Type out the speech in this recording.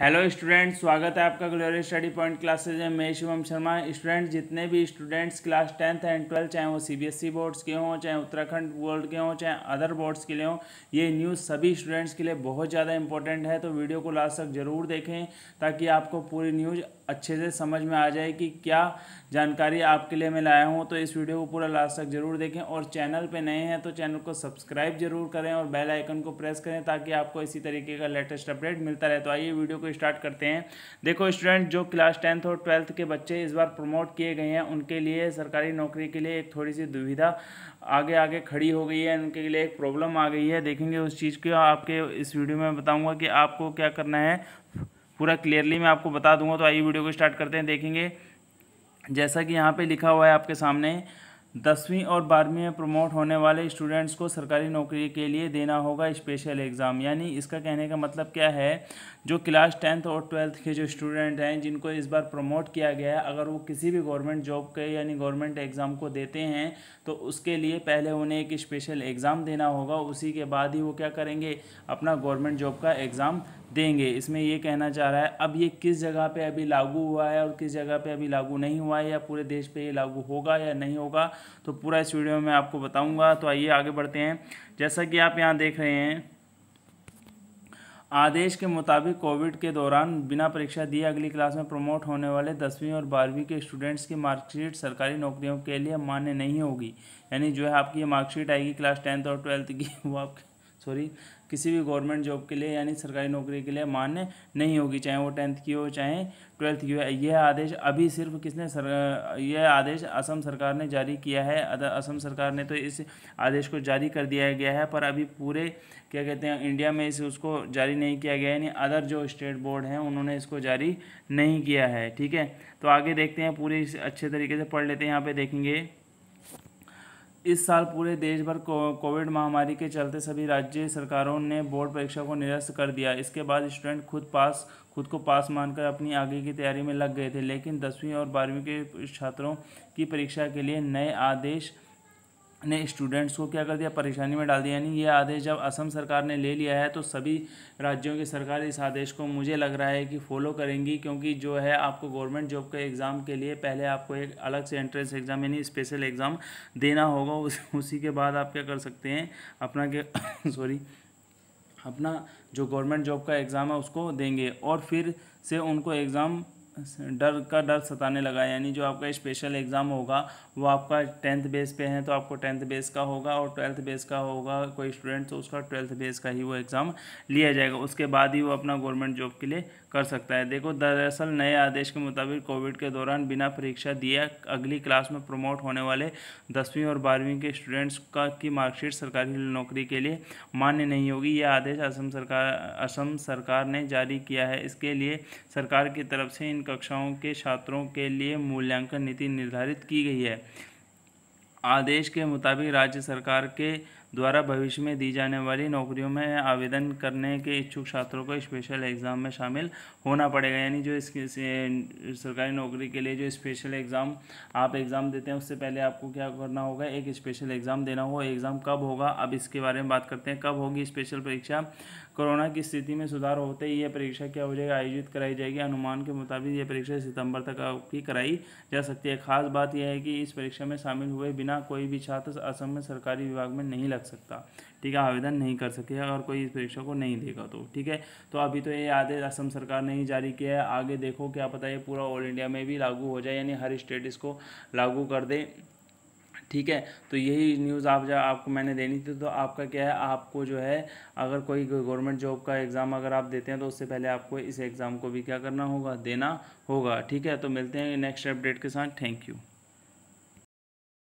hello student स्वागत है आपका ग्लोरियल स्टडी पॉइंट क्लासेज में मैं शिवम शर्मा स्टूडेंट जितने भी students class tenth and twelfth चाहे वो सीबीएसई बोर्ड्स e के हों चाहे उत्तराखंड बोर्ड के हों चाहे अदर बोर्ड्स के लिए हों ये न्यूज़ सभी स्टूडेंट्स के लिए बहुत ज़्यादा इंपॉर्टेंट है तो वीडियो को लास्ट तक ज़रूर देखें ताकि आपको पूरी न्यूज़ अच्छे से समझ में आ जाए कि क्या जानकारी आपके लिए मैं लाया हूँ तो इस वीडियो को पूरा लास्ट तक ज़रूर देखें और चैनल पर नए हैं तो चैनल को सब्सक्राइब जरूर करें और बेल आइकन को प्रेस करें ताकि आपको इसी तरीके का लेटेस्ट अपडेट मिलता रहे तो आइए वीडियो को को स्टार्ट करते हैं देखो स्टूडेंट जो क्लास टेंथ और ट्वेल्थ के बच्चे इस बार प्रमोट किए गए हैं उनके लिए सरकारी नौकरी के लिए एक थोड़ी सी दुविधा आगे आगे खड़ी हो गई है उनके लिए एक प्रॉब्लम आ गई है देखेंगे उस चीज़ को आपके इस वीडियो में बताऊँगा कि आपको क्या करना है पूरा क्लियरली मैं आपको बता दूंगा तो आइए वीडियो को स्टार्ट करते हैं देखेंगे जैसा कि यहाँ पे लिखा हुआ है आपके सामने दसवीं और बारहवीं में प्रमोट होने वाले स्टूडेंट्स को सरकारी नौकरी के लिए देना होगा स्पेशल एग्ज़ाम यानी इसका कहने का मतलब क्या है जो क्लास टेंथ और ट्वेल्थ के जो स्टूडेंट हैं जिनको इस बार प्रमोट किया गया है अगर वो किसी भी गवर्नमेंट जॉब के यानी गवर्नमेंट एग्ज़ाम को देते हैं तो उसके लिए पहले उन्हें एक स्पेशल एग्ज़ाम देना होगा उसी के बाद ही वो क्या करेंगे अपना गवर्नमेंट जॉब का एग्ज़ाम देंगे इसमें ये कहना चाह रहा है अब ये किस जगह पे अभी लागू हुआ है और किस जगह पे अभी लागू नहीं हुआ है या पूरे देश पे ये लागू होगा या नहीं होगा तो पूरा इस वीडियो में आपको बताऊंगा तो आइए आगे बढ़ते हैं जैसा कि आप यहाँ देख रहे हैं आदेश के मुताबिक कोविड के दौरान बिना परीक्षा दिए अगली क्लास में प्रमोट होने वाले दसवीं और बारहवीं के स्टूडेंट्स की मार्कशीट सरकारी नौकरियों के लिए मान्य नहीं होगी यानी जो है आपकी ये मार्कशीट आएगी क्लास टेंथ और ट्वेल्थ की वो आपके सॉरी किसी भी गवर्नमेंट जॉब के लिए यानी सरकारी नौकरी के लिए मान्य नहीं होगी चाहे वो टेंथ की हो चाहे ट्वेल्थ की हो यह आदेश अभी सिर्फ किसने सर यह आदेश असम सरकार ने जारी किया है असम सरकार ने तो इस आदेश को जारी कर दिया गया है पर अभी पूरे क्या कहते हैं इंडिया में इस उसको जारी नहीं किया गया यानी अदर जो स्टेट बोर्ड हैं उन्होंने इसको जारी नहीं किया है ठीक है तो आगे देखते हैं पूरे अच्छे तरीके से पढ़ लेते हैं यहाँ पर देखेंगे इस साल पूरे देश भर कोविड महामारी के चलते सभी राज्य सरकारों ने बोर्ड परीक्षा को निरस्त कर दिया इसके बाद स्टूडेंट खुद पास खुद को पास मानकर अपनी आगे की तैयारी में लग गए थे लेकिन दसवीं और बारहवीं के छात्रों की परीक्षा के लिए नए आदेश ने स्टूडेंट्स को क्या कर दिया परेशानी में डाल दिया यानी यह आदेश जब असम सरकार ने ले लिया है तो सभी राज्यों की सरकार इस आदेश को मुझे लग रहा है कि फॉलो करेंगी क्योंकि जो है आपको गवर्नमेंट जॉब के एग्ज़ाम के लिए पहले आपको एक अलग से एंट्रेंस एग्ज़ाम यानी स्पेशल एग्ज़ाम देना होगा उस उसी के बाद आप क्या कर सकते हैं अपना के सॉरी अपना जो गवर्नमेंट जॉब का एग्ज़ाम है उसको देंगे और फिर से उनको एग्ज़ाम डर का डर सताने लगा यानी जो आपका स्पेशल एग्ज़ाम होगा वो आपका टेंथ बेस पे है तो आपको टेंथ बेस का होगा और ट्वेल्थ बेस का होगा कोई स्टूडेंट तो उसका ट्वेल्थ बेस का ही वो एग्ज़ाम लिया जाएगा उसके बाद ही वो अपना गवर्नमेंट जॉब के लिए कर सकता है देखो दरअसल नए आदेश के मुताबिक कोविड के दौरान बिना परीक्षा दिए अगली क्लास में प्रमोट होने वाले दसवीं और बारहवीं के स्टूडेंट्स का की मार्कशीट सरकारी नौकरी के लिए मान्य नहीं होगी यह आदेश असम सरकार असम सरकार ने जारी किया है इसके लिए सरकार की तरफ से इन कक्षाओं के छात्रों के लिए मूल्यांकन नीति निर्धारित की गई है आदेश के मुताबिक राज्य सरकार के द्वारा भविष्य में दी जाने वाली नौकरियों में आवेदन करने के इच्छुक छात्रों को स्पेशल एग्ज़ाम में शामिल होना पड़ेगा यानी जो इस सरकारी नौकरी के लिए जो स्पेशल एग्ज़ाम आप एग्ज़ाम देते हैं उससे पहले आपको क्या करना होगा एक स्पेशल एग्ज़ाम देना होगा एग्ज़ाम कब होगा अब इसके बारे में बात करते हैं कब होगी स्पेशल परीक्षा कोरोना की स्थिति में सुधार होते ही यह परीक्षा क्या हो जाएगी आयोजित कराई जाएगी अनुमान के मुताबिक यह परीक्षा सितंबर तक आपकी कराई जा सकती है खास बात यह है कि इस परीक्षा में शामिल हुए बिना कोई भी छात्र असम में सरकारी विभाग में नहीं लग सकता ठीक है आवेदन नहीं कर सके अगर कोई इस परीक्षा को नहीं देगा तो ठीक है तो अभी तो ये आदेश असम सरकार ने ही जारी किया है आगे देखो क्या पता ये पूरा ऑल इंडिया में भी लागू हो जाए यानी हर स्टेट इसको लागू कर दे ठीक है तो यही न्यूज़ आप जब आपको मैंने देनी थी तो आपका क्या है आपको जो है अगर कोई गवर्नमेंट जॉब का एग्ज़ाम अगर आप देते हैं तो उससे पहले आपको इस एग्ज़ाम को भी क्या करना होगा देना होगा ठीक है तो मिलते हैं नेक्स्ट अपडेट के साथ थैंक यू